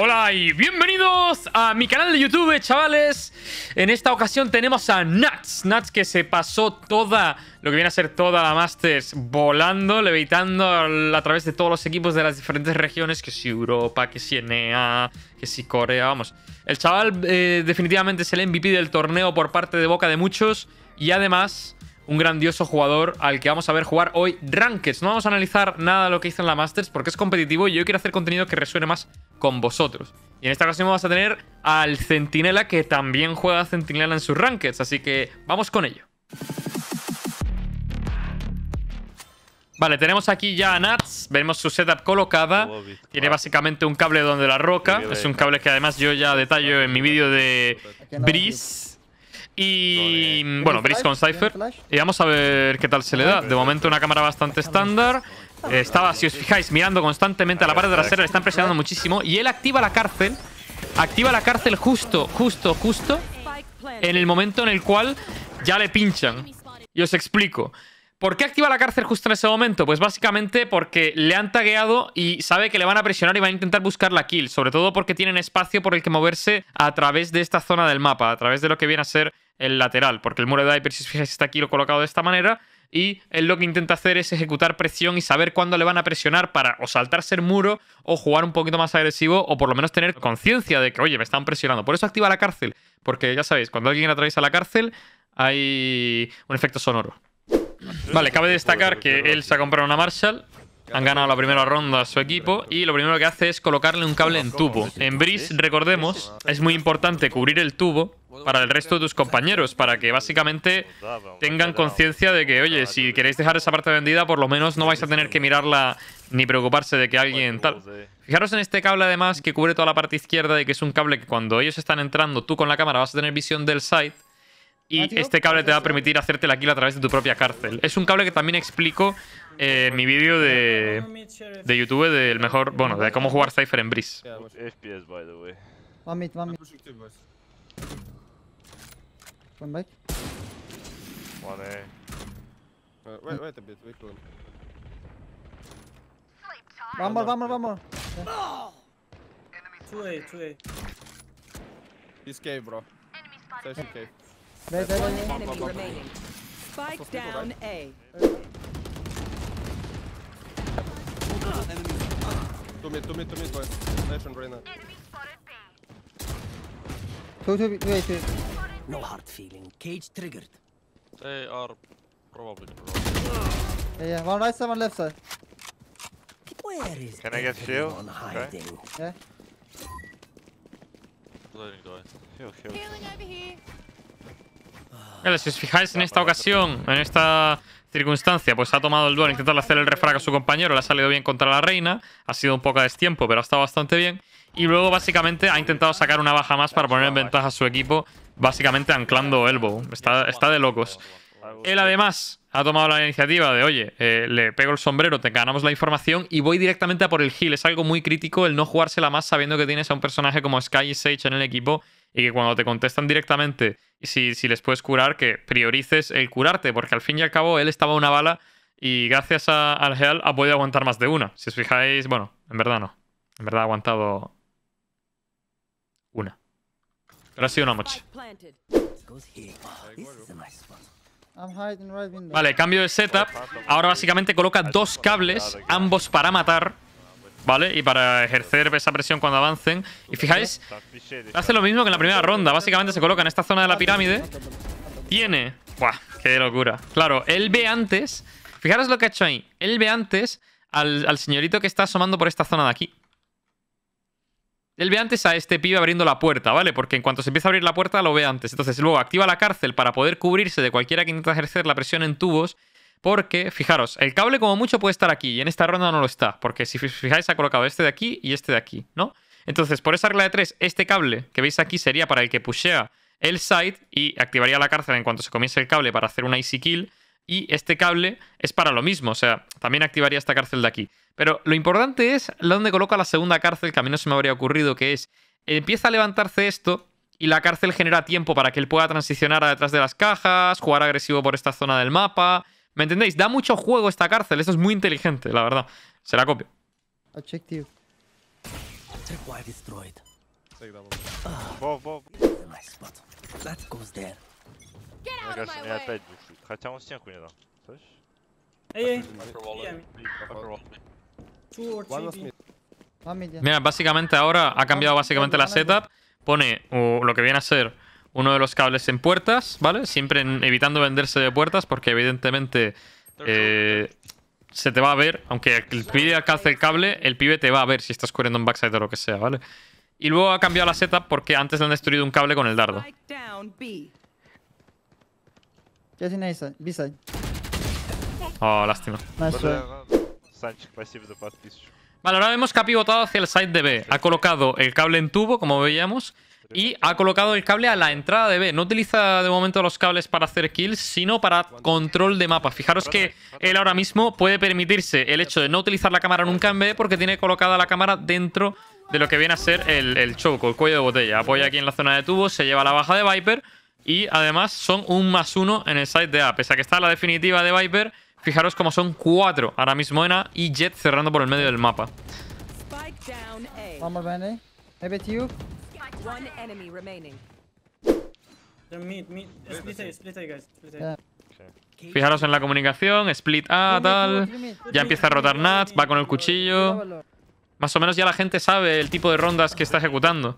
Hola y bienvenidos a mi canal de YouTube, chavales. En esta ocasión tenemos a Nats. Nats que se pasó toda, lo que viene a ser toda la Masters, volando, levitando a través de todos los equipos de las diferentes regiones, que si Europa, que si ENEA, que si Corea, vamos. El chaval eh, definitivamente es el MVP del torneo por parte de boca de muchos y además un grandioso jugador al que vamos a ver jugar hoy Rankeds. No vamos a analizar nada de lo que hizo en la Masters porque es competitivo y yo quiero hacer contenido que resuene más con vosotros. Y en esta ocasión vamos a tener al Centinela que también juega Centinela en sus Rankeds, así que vamos con ello. Vale, tenemos aquí ya a Nats, vemos su setup colocada, tiene básicamente un cable donde la roca, es un cable que además yo ya detallo en mi vídeo de Breeze, y bueno, Briscoe con Cypher. Y vamos a ver qué tal se le da. De momento una cámara bastante estándar. Estaba, si os fijáis, mirando constantemente a la parte trasera. Le están presionando muchísimo. Y él activa la cárcel. Activa la cárcel justo, justo, justo. En el momento en el cual ya le pinchan. Y os explico. ¿Por qué activa la cárcel justo en ese momento? Pues básicamente porque le han tagueado y sabe que le van a presionar y van a intentar buscar la kill, sobre todo porque tienen espacio por el que moverse a través de esta zona del mapa, a través de lo que viene a ser el lateral, porque el muro de Diaper, si os fijáis, está aquí lo colocado de esta manera y él lo que intenta hacer es ejecutar presión y saber cuándo le van a presionar para o saltarse el muro o jugar un poquito más agresivo o por lo menos tener conciencia de que, oye, me están presionando. Por eso activa la cárcel, porque ya sabéis, cuando alguien atraviesa la cárcel hay un efecto sonoro. Vale, cabe destacar que él se ha comprado una Marshall. Han ganado la primera ronda a su equipo y lo primero que hace es colocarle un cable en tubo. En Breeze, recordemos, es muy importante cubrir el tubo para el resto de tus compañeros, para que básicamente tengan conciencia de que, oye, si queréis dejar esa parte vendida, por lo menos no vais a tener que mirarla ni preocuparse de que alguien Fijaros en este cable además que cubre toda la parte izquierda y que es un cable que cuando ellos están entrando tú con la cámara vas a tener visión del site y ¿Ah, este cable te va a permitir hacerte la kill a través de tu propia cárcel. Es un cable que también explico en eh, mi vídeo de, de YouTube del mejor... Bueno, de cómo jugar Cypher en Breeze. FPS, pues, by the way. One mid, one mid. One back. One A. Wait, wait a bit, wait A, two A. He's cave, bro. Session cave. There, there, One there. enemy remaining. Spike down A. Two mid, two mid, two mid, boy. Nash and Reyna. Two, two, wait, wait. No hard feeling. Cage triggered. They are probably wrong. Yeah, yeah. one right side, one left side. Where is Can I get shield? Okay. Yeah. Loading door. Heal, heal. Healing over here. si os fijáis en esta ocasión, en esta circunstancia, pues ha tomado el duelo, Intentando hacer el refrag a su compañero, le ha salido bien contra la reina, ha sido un poco a destiempo, pero ha estado bastante bien. Y luego básicamente ha intentado sacar una baja más para poner en ventaja a su equipo, básicamente anclando el Está, está de locos. Él además ha tomado la iniciativa de, oye, eh, le pego el sombrero, te ganamos la información y voy directamente a por el heal. Es algo muy crítico el no jugársela más sabiendo que tienes a un personaje como Sky y Sage en el equipo y que cuando te contestan directamente, si, si les puedes curar, que priorices el curarte, porque al fin y al cabo él estaba una bala y gracias al Heal ha podido aguantar más de una. Si os fijáis, bueno, en verdad no. En verdad ha aguantado una. Pero ha sido una noche. Vale, cambio de setup. Ahora básicamente coloca dos cables, ambos para matar. ¿vale? Y para ejercer esa presión cuando avancen. Y fijáis, hace lo mismo que en la primera ronda. Básicamente se coloca en esta zona de la pirámide. Tiene... ¡Buah! ¡Qué locura! Claro, él ve antes... Fijaros lo que ha hecho ahí. Él ve antes al, al señorito que está asomando por esta zona de aquí. Él ve antes a este pibe abriendo la puerta, ¿vale? Porque en cuanto se empieza a abrir la puerta, lo ve antes. Entonces luego activa la cárcel para poder cubrirse de cualquiera que intenta ejercer la presión en tubos porque, fijaros, el cable como mucho puede estar aquí y en esta ronda no lo está, porque si fijáis ha colocado este de aquí y este de aquí, ¿no? Entonces, por esa regla de 3, este cable que veis aquí sería para el que pushea el side y activaría la cárcel en cuanto se comience el cable para hacer una easy kill. Y este cable es para lo mismo, o sea, también activaría esta cárcel de aquí. Pero lo importante es donde coloca la segunda cárcel, que a mí no se me habría ocurrido, que es, empieza a levantarse esto y la cárcel genera tiempo para que él pueda transicionar a detrás de las cajas, jugar agresivo por esta zona del mapa, ¿Me entendéis? Da mucho juego esta cárcel. Esto es muy inteligente, la verdad. Se la copio. Mira, básicamente ahora ha cambiado básicamente la setup. Pone uh, lo que viene a ser uno de los cables en puertas, ¿vale? Siempre evitando venderse de puertas porque evidentemente eh, se te va a ver. Aunque el pibe alcance el cable, el pibe te va a ver si estás corriendo un backside o lo que sea, ¿vale? Y luego ha cambiado la setup porque antes le han destruido un cable con el dardo. Oh, lástima. Vale, ahora vemos que ha pivotado hacia el side de B. Ha colocado el cable en tubo, como veíamos, y ha colocado el cable a la entrada de B. No utiliza de momento los cables para hacer kills, sino para control de mapa. Fijaros que él ahora mismo puede permitirse el hecho de no utilizar la cámara nunca en B porque tiene colocada la cámara dentro de lo que viene a ser el, choco, el cuello de botella. Apoya aquí en la zona de tubo, se lleva la baja de Viper y además son un más uno en el side de A. Pese a que está la definitiva de Viper, fijaros como son cuatro ahora mismo en A y Jet cerrando por el medio del mapa. Fijaros en la comunicación, split A, tal. Ya empieza a rotar Nats, va con el cuchillo. Más o menos ya la gente sabe el tipo de rondas que está ejecutando.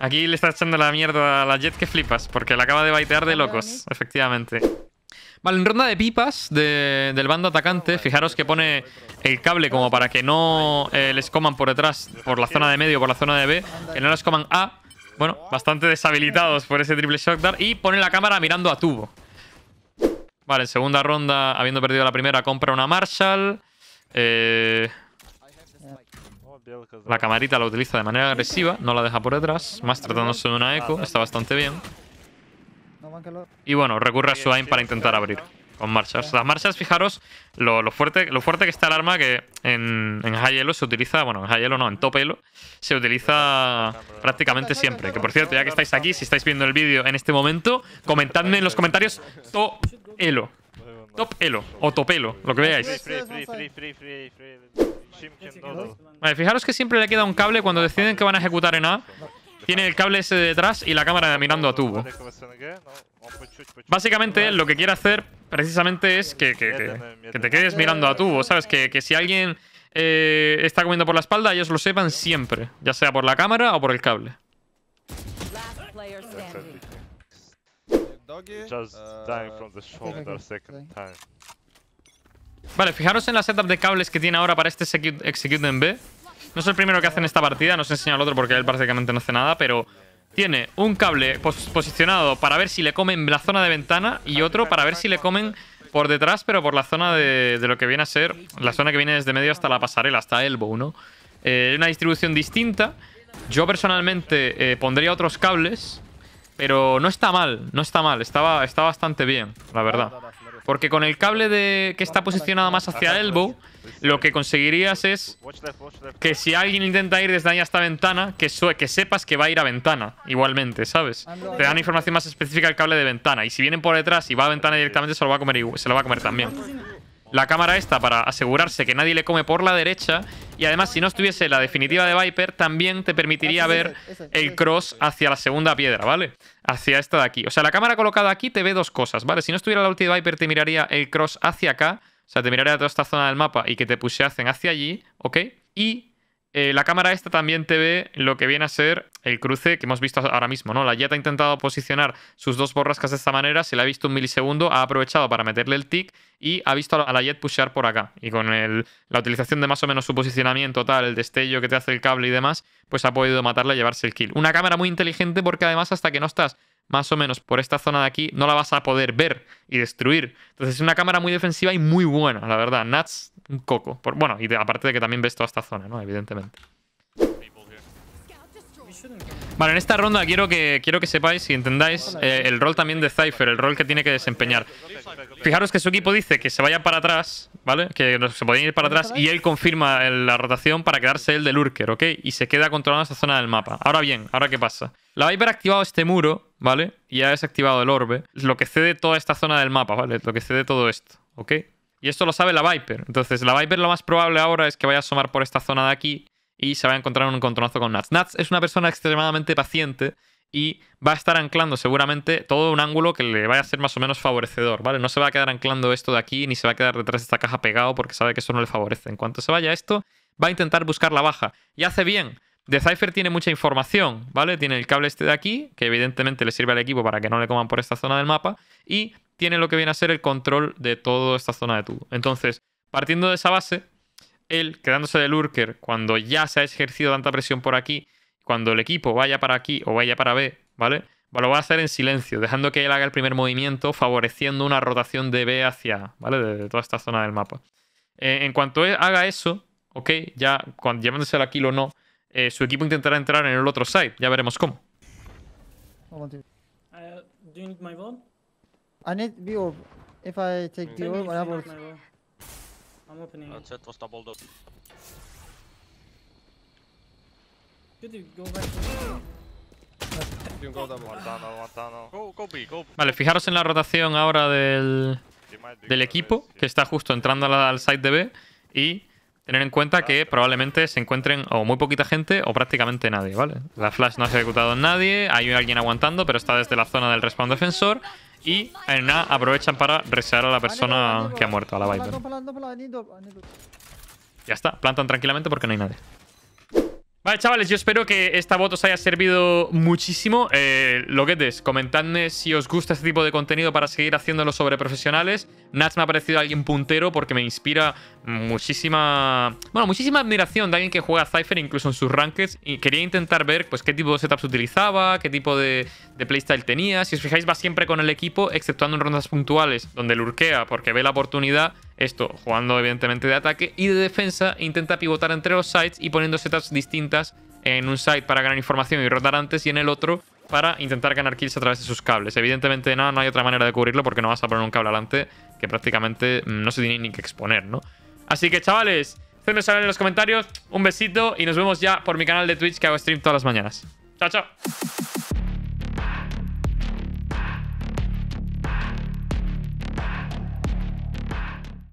Aquí le está echando la mierda a la Jet que flipas, porque la acaba de baitear de locos, efectivamente. Vale, en ronda de pipas del bando atacante, fijaros que pone el cable como para que no eh, les coman por detrás, por la zona de medio, por la zona de B, que no les coman A. Bueno, bastante deshabilitados por ese triple shock y pone la cámara mirando a tubo. Vale, en segunda ronda, habiendo perdido la primera, compra una Marshall. Eh, la camarita la utiliza de manera agresiva, no la deja por detrás, más tratándose de una eco, está bastante bien. Y bueno, recurre a su aim para intentar abrir con marchas. Las marchas, fijaros, lo, fuerte, lo fuerte que está el arma que en, en high elo se utiliza, bueno, en high elo no, en top elo, se utiliza prácticamente siempre. Que por cierto, ya que estáis aquí, si estáis viendo el vídeo en este momento, comentadme en los comentarios top elo. Top elo o top topelo, lo que veáis. Vale, fijaros que siempre le queda un cable cuando deciden que van a ejecutar en A. Tiene el cable ese detrás y la cámara mirando a tubo. Básicamente lo que quiere hacer precisamente es que, te quedes mirando a tubo, ¿sabes? Que, si alguien eh, está comiendo por la espalda, ellos lo sepan siempre, ya sea por la cámara o por el cable. Vale, fijaros en la setup de cables que tiene ahora para este Execute en B. No es el primero que hace en esta partida, no os he enseñado el otro porque él prácticamente no hace nada, pero tiene un cable posicionado para ver si le comen la zona de ventana y otro para ver si le comen por detrás, pero por la zona de, lo que viene a ser, la zona que viene desde medio hasta la pasarela, hasta bow, ¿no? Eh, una distribución distinta. Yo personalmente eh, pondría otros cables, pero no está mal, no está mal, estaba, está bastante bien, la verdad. Porque con el cable de que está posicionado más hacia el Elbow, lo que conseguirías es que si alguien intenta ir desde ahí hasta ventana, que, que sepas que va a ir a ventana, igualmente, ¿sabes? Te dan información más específica el cable de ventana. Y si vienen por detrás y va a ventana directamente, se lo va a comer, se lo va a comer también la cámara esta para asegurarse que nadie le come por la derecha. Y además, si no estuviese la definitiva de Viper, también te permitiría ver el cross hacia la segunda piedra, ¿vale? Hacia esta de aquí. O sea, la cámara colocada aquí te ve dos cosas, ¿vale? Si no estuviera la ulti de Viper, te miraría el cross hacia acá. O sea, te miraría toda esta zona del mapa y que te pusheacen hacia allí, ¿ok? Y eh, la cámara esta también te ve lo que viene a ser el cruce que hemos visto ahora mismo, ¿no? La Jet ha intentado posicionar sus dos borrascas de esta manera, se la ha visto un milisegundo, ha aprovechado para meterle el tick y ha visto a la Jet pushear por acá. Y con el, la utilización de más o menos su posicionamiento tal, el destello que te hace el cable y demás, pues ha podido matarla y llevarse el kill. Una cámara muy inteligente porque además hasta que no estás más o menos por esta zona de aquí, no la vas a poder ver y destruir. Entonces es una cámara muy defensiva y muy buena, la verdad. Nats, un coco. bueno, y aparte de que también ves toda esta zona, ¿no? Evidentemente. Vale, en esta ronda quiero que, quiero que sepáis y entendáis eh, el rol también de Cypher, el rol que tiene que desempeñar. Fijaros que su equipo dice que se vaya para atrás, ¿vale? Que se podían ir para atrás y él confirma la rotación para quedarse el del Lurker, ¿ok? Y se queda controlando esa zona del mapa. Ahora bien, ¿ahora qué pasa? La Viper ha activado este muro, ¿vale? Y ha desactivado el orbe, lo que cede toda esta zona del mapa, ¿vale? Lo que cede todo esto, ¿ok? Y esto lo sabe la Viper. Entonces, la Viper lo más probable ahora es que vaya a asomar por esta zona de aquí y se va a encontrar un encontronazo con Nats. Nats es una persona extremadamente paciente y va a estar anclando seguramente todo un ángulo que le vaya a ser más o menos favorecedor, ¿vale? No se va a quedar anclando esto de aquí ni se va a quedar detrás de esta caja pegado porque sabe que eso no le favorece. En cuanto se vaya esto, va a intentar buscar la baja y hace bien. De Cypher tiene mucha información, ¿vale? Tiene el cable este de aquí, que evidentemente le sirve al equipo para que no le coman por esta zona del mapa, y tiene lo que viene a ser el control de toda esta zona de tubo. Entonces, partiendo de esa base, él quedándose de Lurker cuando ya se ha ejercido tanta presión por aquí, cuando el equipo vaya para aquí o vaya para B, ¿vale? Lo va a hacer en silencio, dejando que él haga el primer movimiento, favoreciendo una rotación de B hacia A, ¿vale? De, toda esta zona del mapa. Eh, en cuanto haga eso, ¿ok? Ya cuando, llamándose aquí o no, eh, su equipo intentará entrar en el otro side. Ya veremos cómo. Uh, I need If I Vale, fijaros en la rotación ahora del, del equipo que está justo entrando al site de B y tener en cuenta que probablemente se encuentren o muy poquita gente o prácticamente nadie, ¿vale? La flash no ha ejecutado en nadie, hay alguien aguantando, pero está desde la zona del respawn defensor y en nada aprovechan para resear a la persona que ha muerto, a la Viper. Ya está, plantan tranquilamente porque no hay nadie. Vale, chavales, yo espero que esta voz os haya servido muchísimo. Eh, es comentadme si os gusta este tipo de contenido para seguir haciéndolo sobre profesionales. Nats me ha parecido alguien puntero porque me inspira muchísima... Bueno, muchísima admiración de alguien que juega a Cypher incluso en sus rankings. Y quería intentar ver pues qué tipo de setups utilizaba, qué tipo de, playstyle tenía. Si os fijáis, va siempre con el equipo, exceptuando en rondas puntuales, donde lurkea porque ve la oportunidad esto jugando evidentemente de ataque y de defensa intenta pivotar entre los sites y poniendo setups distintas en un site para ganar información y rotar antes y en el otro para intentar ganar kills a través de sus cables. Evidentemente no, no hay otra manera de cubrirlo porque no vas a poner un cable adelante que prácticamente mm, no se tiene ni que exponer, ¿no? Así que chavales, hacedme saber en los comentarios, un besito y nos vemos ya por mi canal de Twitch que hago stream todas las mañanas. Chao, chao.